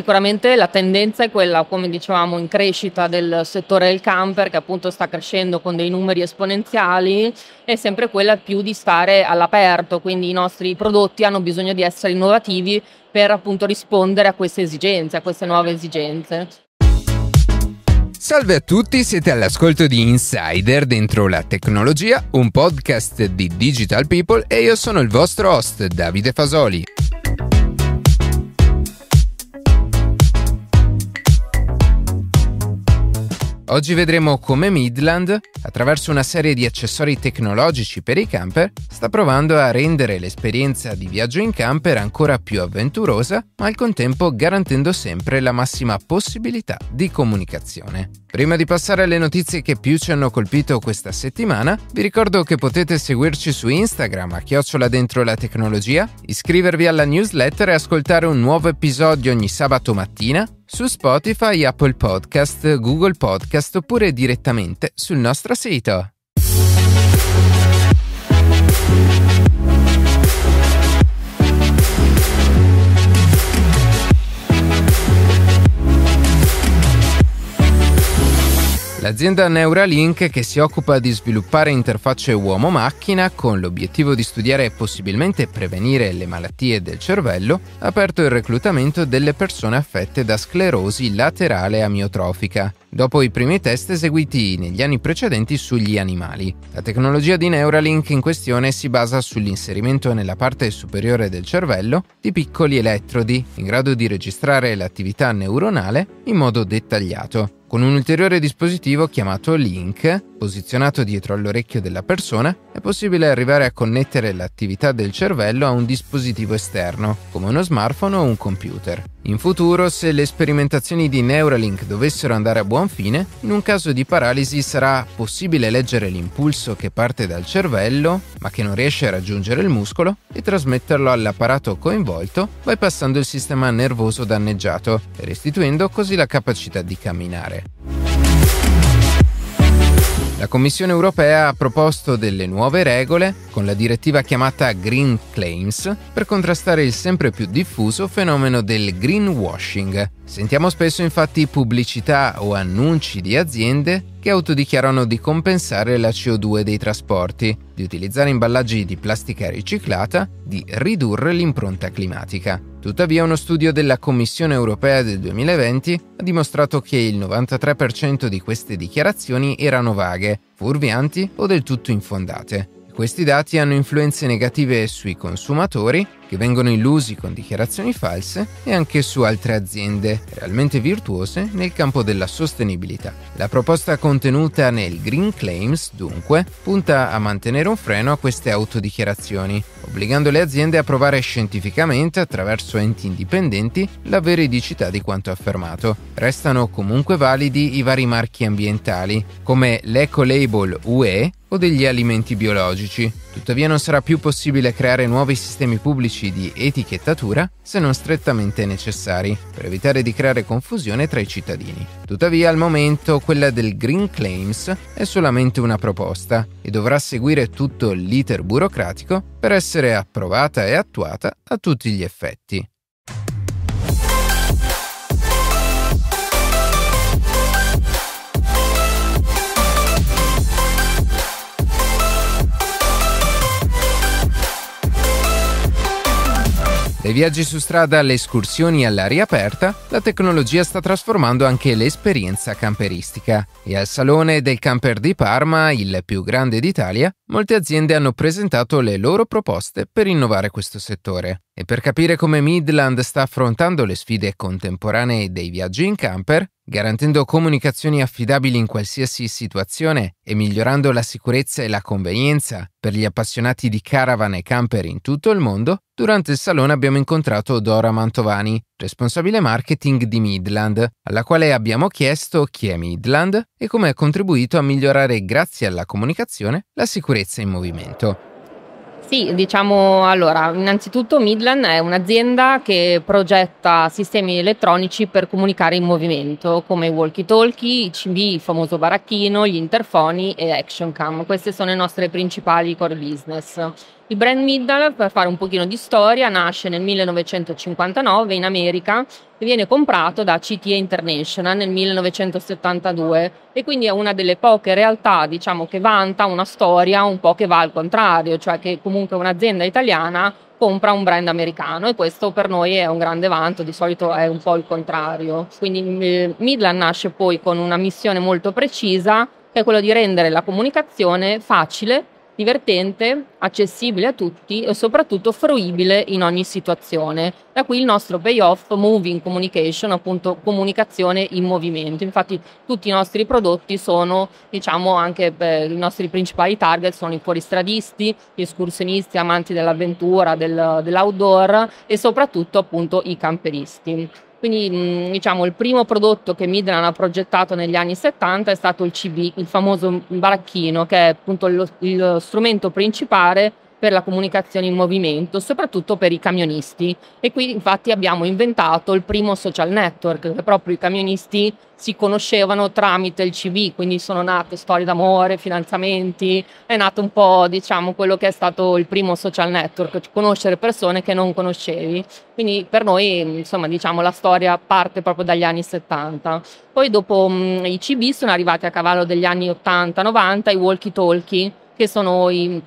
Sicuramente la tendenza è quella, come dicevamo, in crescita del settore del camper, che appunto sta crescendo con dei numeri esponenziali, è sempre quella più di stare all'aperto, quindi i nostri prodotti hanno bisogno di essere innovativi per appunto rispondere a queste esigenze, a queste nuove esigenze. Salve a tutti, siete all'ascolto di Insider dentro la tecnologia, un podcast di Digital People e io sono il vostro host Davide Fasoli. Oggi vedremo come Midland, attraverso una serie di accessori tecnologici per i camper, sta provando a rendere l'esperienza di viaggio in camper ancora più avventurosa, ma al contempo garantendo sempre la massima possibilità di comunicazione. Prima di passare alle notizie che più ci hanno colpito questa settimana, vi ricordo che potete seguirci su Instagram a chiocciola dentro la tecnologia, iscrivervi alla newsletter e ascoltare un nuovo episodio ogni sabato mattina su Spotify, Apple Podcast, Google Podcast oppure direttamente sul nostro sito. l'azienda Neuralink che si occupa di sviluppare interfacce uomo-macchina con l'obiettivo di studiare e possibilmente prevenire le malattie del cervello, ha aperto il reclutamento delle persone affette da sclerosi laterale amiotrofica, dopo i primi test eseguiti negli anni precedenti sugli animali. La tecnologia di Neuralink in questione si basa sull'inserimento nella parte superiore del cervello di piccoli elettrodi in grado di registrare l'attività neuronale in modo dettagliato con un ulteriore dispositivo chiamato Link posizionato dietro all'orecchio della persona, è possibile arrivare a connettere l'attività del cervello a un dispositivo esterno, come uno smartphone o un computer. In futuro, se le sperimentazioni di Neuralink dovessero andare a buon fine, in un caso di paralisi sarà possibile leggere l'impulso che parte dal cervello, ma che non riesce a raggiungere il muscolo, e trasmetterlo all'apparato coinvolto, bypassando il sistema nervoso danneggiato, restituendo così la capacità di camminare. La Commissione europea ha proposto delle nuove regole con la direttiva chiamata Green Claims per contrastare il sempre più diffuso fenomeno del greenwashing. Sentiamo spesso infatti pubblicità o annunci di aziende che autodichiarano di compensare la CO2 dei trasporti, di utilizzare imballaggi di plastica riciclata, di ridurre l'impronta climatica. Tuttavia uno studio della Commissione europea del 2020 ha dimostrato che il 93% di queste dichiarazioni erano vaghe, fuorvianti o del tutto infondate. Questi dati hanno influenze negative sui consumatori, che vengono illusi con dichiarazioni false, e anche su altre aziende, realmente virtuose nel campo della sostenibilità. La proposta contenuta nel Green Claims, dunque, punta a mantenere un freno a queste autodichiarazioni, obbligando le aziende a provare scientificamente, attraverso enti indipendenti, la veridicità di quanto affermato. Restano comunque validi i vari marchi ambientali, come l'Eco Label UE, o degli alimenti biologici. Tuttavia non sarà più possibile creare nuovi sistemi pubblici di etichettatura se non strettamente necessari, per evitare di creare confusione tra i cittadini. Tuttavia al momento quella del Green Claims è solamente una proposta e dovrà seguire tutto l'iter burocratico per essere approvata e attuata a tutti gli effetti. Dai viaggi su strada alle escursioni all'aria aperta, la tecnologia sta trasformando anche l'esperienza camperistica. E al Salone del Camper di Parma, il più grande d'Italia, molte aziende hanno presentato le loro proposte per innovare questo settore. E per capire come Midland sta affrontando le sfide contemporanee dei viaggi in camper, garantendo comunicazioni affidabili in qualsiasi situazione e migliorando la sicurezza e la convenienza per gli appassionati di caravan e camper in tutto il mondo, durante il salone abbiamo incontrato Dora Mantovani, responsabile marketing di Midland, alla quale abbiamo chiesto chi è Midland e come ha contribuito a migliorare grazie alla comunicazione la sicurezza in movimento. Sì, diciamo allora, innanzitutto Midland è un'azienda che progetta sistemi elettronici per comunicare in movimento, come i walkie talkie, i ICB, il famoso baracchino, gli interfoni e action cam. Queste sono le nostre principali core business. Il brand Middle, per fare un pochino di storia, nasce nel 1959 in America e viene comprato da CTA International nel 1972 e quindi è una delle poche realtà diciamo, che vanta una storia un po' che va al contrario, cioè che comunque un'azienda italiana compra un brand americano e questo per noi è un grande vanto, di solito è un po' il contrario. Quindi eh, mm, Midland nasce poi con una missione molto precisa che è quella di rendere la comunicazione facile divertente, accessibile a tutti e soprattutto fruibile in ogni situazione. Da qui il nostro payoff Moving Communication, appunto comunicazione in movimento. Infatti tutti i nostri prodotti sono, diciamo, anche beh, i nostri principali target sono i fuoristradisti, gli escursionisti, amanti dell'avventura, del, dell'outdoor e soprattutto appunto i camperisti. Quindi mm, diciamo il primo prodotto che Midland ha progettato negli anni 70 è stato il CB, il famoso baracchino, che è appunto lo, lo strumento principale per la comunicazione in movimento, soprattutto per i camionisti. E qui infatti abbiamo inventato il primo social network, che proprio i camionisti si conoscevano tramite il CV, quindi sono nate storie d'amore, finanziamenti, è nato un po' diciamo quello che è stato il primo social network, conoscere persone che non conoscevi. Quindi per noi insomma diciamo la storia parte proprio dagli anni 70. Poi dopo mh, i CV sono arrivati a cavallo degli anni 80-90 i walkie talkie che sono i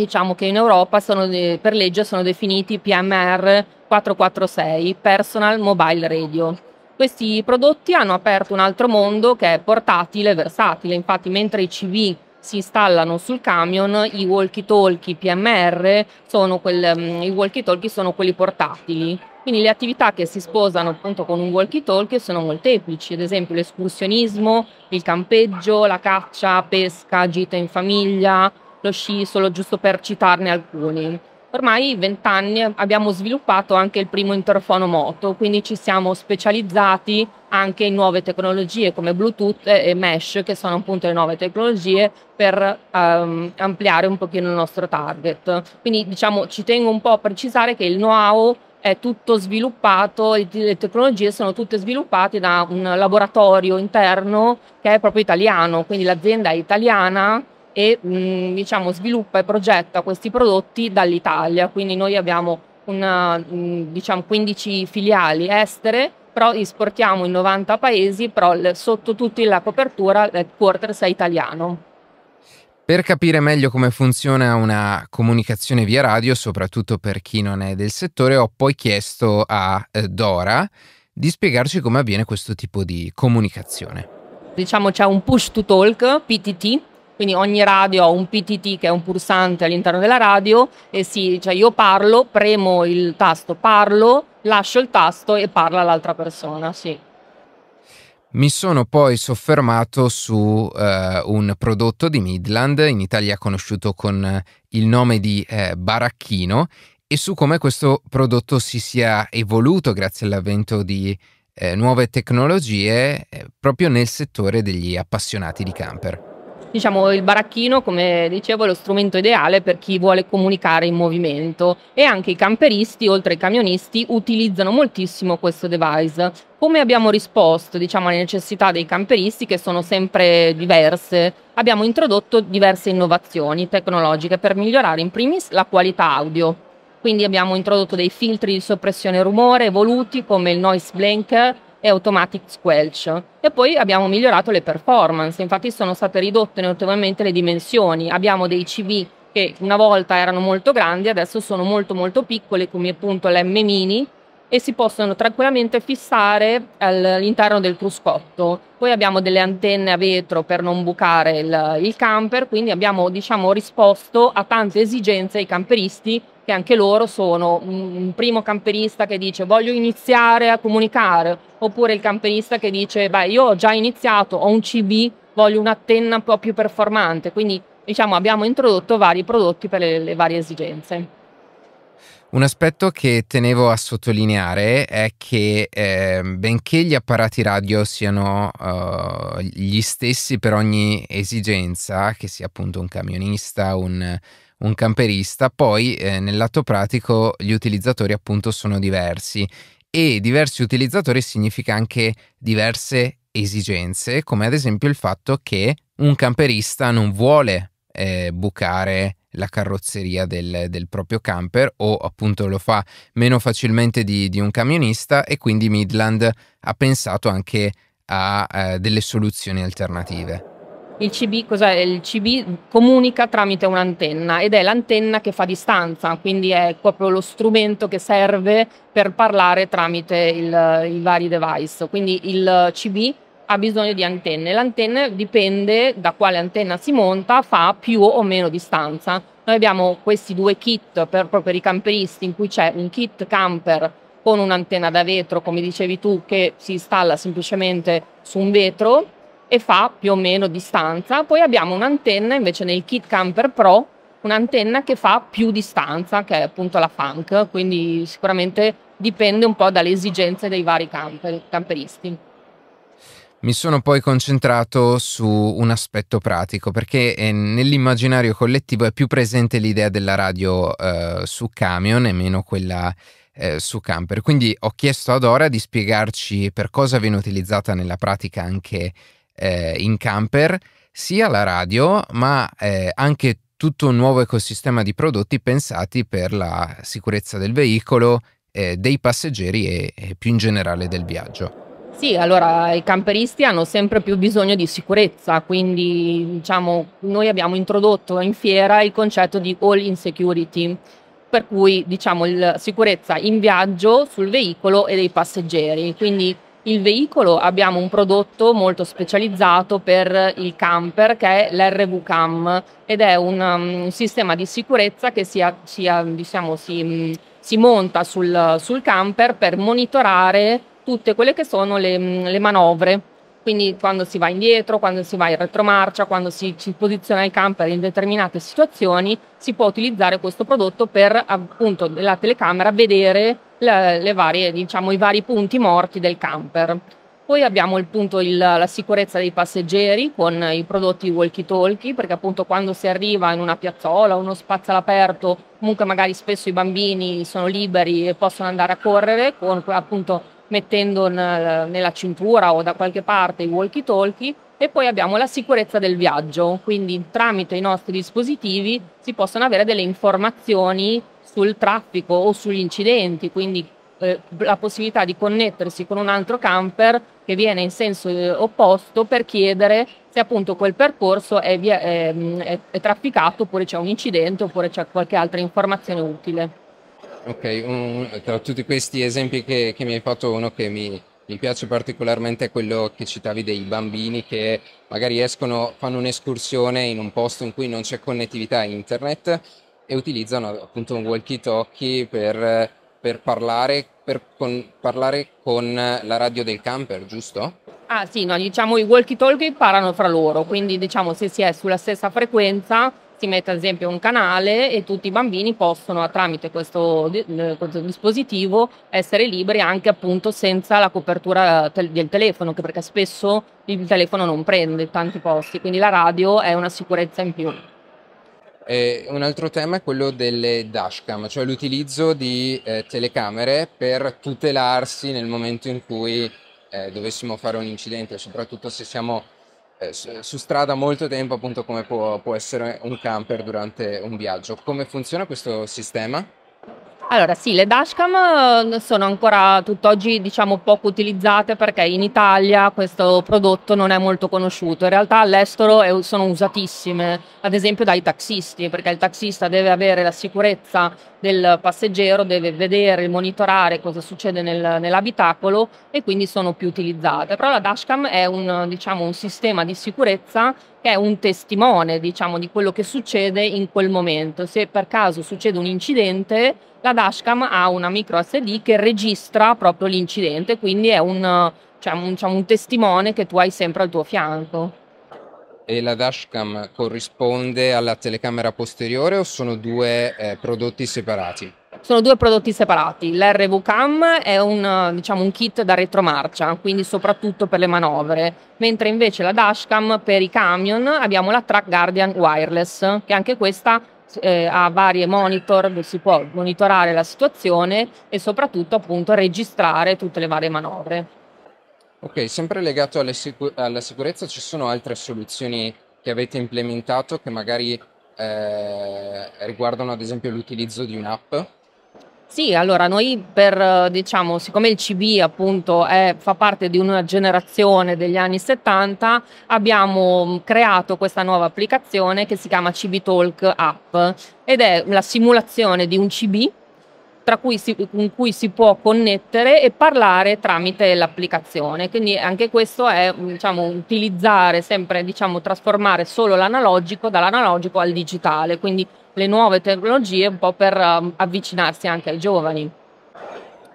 diciamo che in Europa sono, per legge sono definiti PMR 446, Personal Mobile Radio. Questi prodotti hanno aperto un altro mondo che è portatile e versatile, infatti mentre i CV si installano sul camion, i walkie-talkie PMR sono, quel, mm, walkie sono quelli portatili. Quindi le attività che si sposano appunto con un walkie-talkie sono molteplici, ad esempio l'escursionismo, il campeggio, la caccia, pesca, gite in famiglia, lo sci solo giusto per citarne alcuni. Ormai vent'anni abbiamo sviluppato anche il primo interfono moto, quindi ci siamo specializzati anche in nuove tecnologie come Bluetooth e Mesh, che sono appunto le nuove tecnologie per um, ampliare un pochino il nostro target. Quindi diciamo ci tengo un po' a precisare che il know-how è tutto sviluppato, le tecnologie sono tutte sviluppate da un laboratorio interno che è proprio italiano, quindi l'azienda è italiana e mh, mm, diciamo, sviluppa e progetta questi prodotti dall'Italia. Quindi noi abbiamo una, mh, mm, diciamo 15 filiali estere, però esportiamo in 90 paesi, però sotto tutti la copertura l'headquarters eh, è italiano. Per capire meglio come funziona una comunicazione via radio, soprattutto per chi non è del settore, ho poi chiesto a eh, Dora di spiegarci come avviene questo tipo di comunicazione. Diciamo c'è un push to talk, PTT, quindi ogni radio ha un PTT che è un pulsante all'interno della radio e sì, cioè io parlo, premo il tasto parlo, lascio il tasto e parla l'altra persona, sì. Mi sono poi soffermato su uh, un prodotto di Midland, in Italia conosciuto con eh, il nome di eh, Baracchino, e su come questo prodotto si sia evoluto grazie all'avvento di eh, nuove tecnologie eh, proprio nel settore degli appassionati di camper. Diciamo il baracchino, come dicevo, è lo strumento ideale per chi vuole comunicare in movimento e anche i camperisti, oltre ai camionisti, utilizzano moltissimo questo device. Come abbiamo risposto diciamo, alle necessità dei camperisti, che sono sempre diverse, abbiamo introdotto diverse innovazioni tecnologiche per migliorare in primis la qualità audio. Quindi abbiamo introdotto dei filtri di soppressione rumore evoluti come il noise blanker e Automatic Squelch. E poi abbiamo migliorato le performance, infatti sono state ridotte notevolmente le dimensioni. Abbiamo dei CV che una volta erano molto grandi, adesso sono molto molto piccole, come appunto l'M Mini, e si possono tranquillamente fissare all'interno del cruscotto. Poi abbiamo delle antenne a vetro per non bucare il, il camper, quindi abbiamo diciamo, risposto a tante esigenze ai camperisti perché anche loro sono un primo camperista che dice voglio iniziare a comunicare, oppure il camperista che dice beh io ho già iniziato, ho un CB, voglio una tenna un po' più performante, quindi diciamo abbiamo introdotto vari prodotti per le, le varie esigenze. Un aspetto che tenevo a sottolineare è che eh, benché gli apparati radio siano uh, gli stessi per ogni esigenza, che sia appunto un camionista, un, un camperista, poi eh, nel lato pratico gli utilizzatori appunto sono diversi e diversi utilizzatori significa anche diverse esigenze, come ad esempio il fatto che un camperista non vuole eh, bucare la carrozzeria del, del, proprio camper o appunto lo fa meno facilmente di, di un camionista e quindi Midland ha pensato anche a eh, delle soluzioni alternative. Il CB, cos'è? il CB comunica tramite un'antenna ed è l'antenna che fa distanza, quindi è proprio lo strumento che serve per parlare tramite i vari device. Quindi il CB ha bisogno di antenne. L'antenna dipende da quale antenna si monta, fa più o meno distanza. Noi abbiamo questi due kit per, per i camperisti in cui c'è un kit camper con un'antenna da vetro, come dicevi tu, che si installa semplicemente su un vetro e fa più o meno distanza. Poi abbiamo un'antenna invece nel kit camper pro, un'antenna che fa più distanza, che è appunto la funk, quindi sicuramente dipende un po' dalle esigenze dei vari camper, camperisti. Mi sono poi concentrato su un aspetto pratico perché eh, nell'immaginario collettivo è più presente l'idea della radio eh, su camion e meno quella eh, su camper. Quindi ho chiesto ad Ora di spiegarci per cosa viene utilizzata nella pratica anche eh, in camper, sia la radio, ma eh, anche tutto un nuovo ecosistema di prodotti pensati per la sicurezza del veicolo, eh, dei passeggeri e, e più in generale del viaggio. Sì, allora i camperisti hanno sempre più bisogno di sicurezza, quindi diciamo noi abbiamo introdotto in fiera il concetto di all in security, per cui diciamo la sicurezza in viaggio, sul veicolo e dei passeggeri. Quindi il veicolo abbiamo un prodotto molto specializzato per il camper che è l'RV Cam ed è un, um, un sistema di sicurezza che si, si, diciamo, si, mm, si monta sul, sul, camper per monitorare tutte quelle che sono le, mm, le, manovre. Quindi quando si va indietro, quando si va in retromarcia, quando si, si posiziona il camper in determinate situazioni, si può utilizzare questo prodotto per appunto la telecamera vedere le, varie, diciamo, i vari punti morti del camper. Poi abbiamo il punto il, la sicurezza dei passeggeri con i prodotti walkie-talkie, perché appunto quando si arriva in una piazzola, uno spazio all'aperto, comunque magari spesso i bambini sono liberi e possono andare a correre, con, appunto mettendo nella cintura o da qualche parte i walkie-talkie. E poi abbiamo la sicurezza del viaggio, quindi tramite i nostri dispositivi si possono avere delle informazioni sul traffico o sugli incidenti, quindi eh, la possibilità di connettersi con un altro camper che viene in senso eh, opposto per chiedere se appunto quel percorso è, via, è, ehm, è, è trafficato oppure c'è un incidente oppure c'è qualche altra informazione utile. Ok, un, tra tutti questi esempi che, che, mi hai fatto, uno che mi, mi, piace particolarmente è quello che citavi dei bambini che magari escono, fanno un'escursione in un posto in cui non c'è connettività internet e utilizzano appunto un walkie-talkie per, per, parlare, per con, parlare con la radio del camper, giusto? Ah sì, no, diciamo i walkie-talkie parlano fra loro, quindi diciamo se si è sulla stessa frequenza si mette ad esempio un canale e tutti i bambini possono tramite questo, eh, questo dispositivo essere liberi anche appunto senza la copertura tel- del telefono, perché spesso il telefono non prende tanti posti, quindi la radio è una sicurezza in più. Eh, un altro tema è quello delle dashcam, cioè l'utilizzo di eh, telecamere per tutelarsi nel momento in cui eh, dovessimo fare un incidente, soprattutto se siamo eh, su strada molto tempo, appunto come può, può essere un camper durante un viaggio. Come funziona questo sistema? Allora sì, le dashcam eh, sono ancora tutt'oggi diciamo poco utilizzate perché in Italia questo prodotto non è molto conosciuto, in realtà all'estero sono usatissime, ad esempio dai taxisti, perché il taxista deve avere la sicurezza del passeggero, deve vedere, monitorare cosa succede nel, nell'abitacolo e quindi sono più utilizzate, però la dashcam è un, diciamo, un sistema di sicurezza che è un testimone, diciamo, di quello che succede in quel momento. Se per caso succede un incidente, la dashcam ha una micro SD che registra proprio l'incidente, quindi è un, cioè, un, diciamo, un testimone che tu hai sempre al tuo fianco. E la dashcam corrisponde alla telecamera posteriore o sono due eh, prodotti separati? sono due prodotti separati. L'RVCAM è un, diciamo, un, kit da retromarcia, quindi soprattutto per le manovre, mentre invece la dashcam per i camion abbiamo la Track Guardian wireless, che anche questa eh, ha varie monitor dove si può monitorare la situazione e soprattutto appunto registrare tutte le varie manovre. Ok, sempre legato sicur- alla sicurezza ci sono altre soluzioni che avete implementato che magari eh, riguardano ad esempio l'utilizzo di un'app? Sì, allora noi per, diciamo, siccome il CB appunto è, fa parte di una generazione degli anni 70, abbiamo creato questa nuova applicazione che si chiama CB Talk App ed è la simulazione di un CB cui si, con cui si può connettere e parlare tramite l'applicazione. Quindi anche questo è mm, diciamo, utilizzare sempre, diciamo, trasformare solo l'analogico dall'analogico al digitale, quindi le nuove tecnologie un po' per um, avvicinarsi anche ai giovani.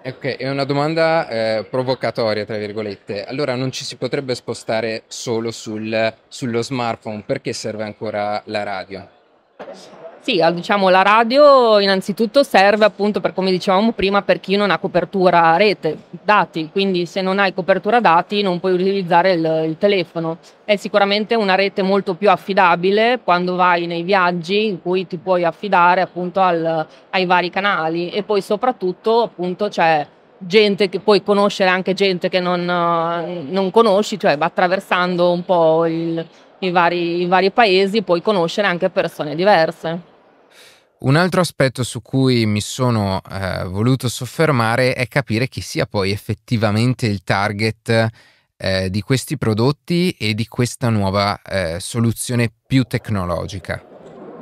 Ok, è una domanda eh, provocatoria, tra virgolette. Allora non ci si potrebbe spostare solo sul, sullo smartphone, perché serve ancora la radio? Sì, diciamo la radio innanzitutto serve appunto per come dicevamo prima per chi non ha copertura rete, dati, quindi se non hai copertura dati non puoi utilizzare il, il telefono. È sicuramente una rete molto più affidabile quando vai nei viaggi in cui ti puoi affidare appunto al, ai vari canali e poi soprattutto appunto c'è gente che puoi conoscere anche gente che non, non conosci, cioè attraversando un po' il, i vari, i vari paesi puoi conoscere anche persone diverse. Un altro aspetto su cui mi sono eh, voluto soffermare è capire chi sia poi effettivamente il target eh, di questi prodotti e di questa nuova eh, soluzione più tecnologica.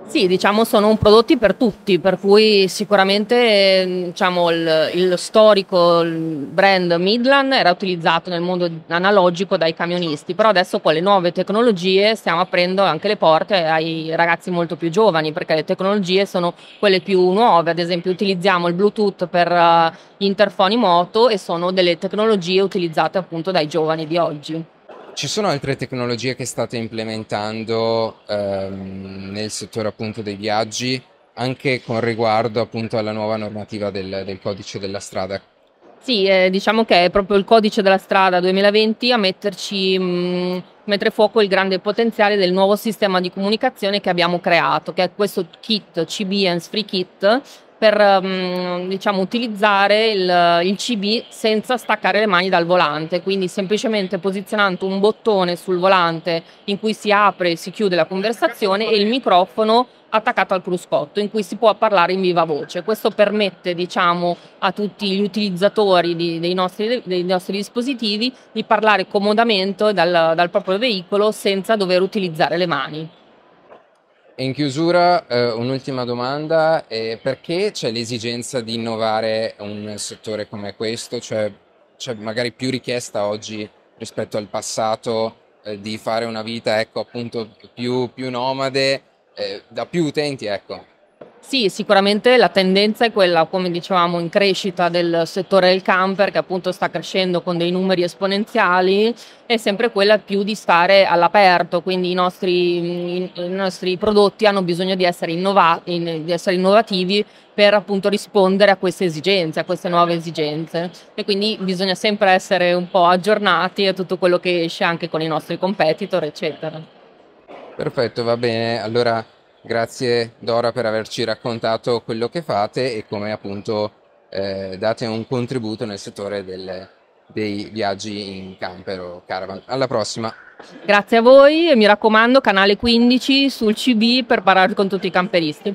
Sì, diciamo sono un prodotti per tutti, per cui sicuramente mm, diciamo, il, il storico brand Midland era utilizzato nel mondo analogico dai camionisti, però adesso con le nuove tecnologie stiamo aprendo anche le porte ai ragazzi molto più giovani, perché le tecnologie sono quelle più nuove, ad esempio utilizziamo il Bluetooth per uh, interfoni moto e sono delle tecnologie utilizzate appunto dai giovani di oggi. Ci sono altre tecnologie che state implementando ehm, nel settore appunto dei viaggi, anche con riguardo appunto alla nuova normativa del, del codice della strada? Sì, eh, diciamo che è proprio il codice della strada 2020 a metterci... Mh, mm, mettere fuoco il grande potenziale del nuovo sistema di comunicazione che abbiamo creato, che è questo kit CBN Free Kit, per ehm, diciamo, utilizzare il, il, CB senza staccare le mani dal volante, quindi semplicemente posizionando un bottone sul volante in cui si apre e si chiude la conversazione e il microfono attaccato al cruscotto in cui si può parlare in viva voce. Questo permette diciamo, a tutti gli utilizzatori di, dei, nostri, dei, nostri, dispositivi di parlare comodamente dal, dal proprio veicolo senza dover utilizzare le mani in chiusura eh, un'ultima domanda, eh, perché c'è l'esigenza di innovare un settore come questo? Cioè c'è magari più richiesta oggi rispetto al passato eh, di fare una vita ecco, appunto più, più nomade eh, da più utenti? Ecco. Sì, sicuramente la tendenza è quella, come dicevamo, in crescita del settore del camper, che appunto sta crescendo con dei numeri esponenziali, è sempre quella più di stare all'aperto, quindi i nostri, i nostri prodotti hanno bisogno di essere, innovati, di essere innovativi per appunto rispondere a queste esigenze, a queste nuove esigenze. E quindi bisogna sempre essere un po' aggiornati a tutto quello che esce anche con i nostri competitor, eccetera. Perfetto, va bene. Allora Grazie Dora per averci raccontato quello che fate e come appunto eh, date un contributo nel settore del, dei viaggi in camper o caravan. Alla prossima! Grazie a voi e mi raccomando canale 15 sul CB per parlare con tutti i camperisti.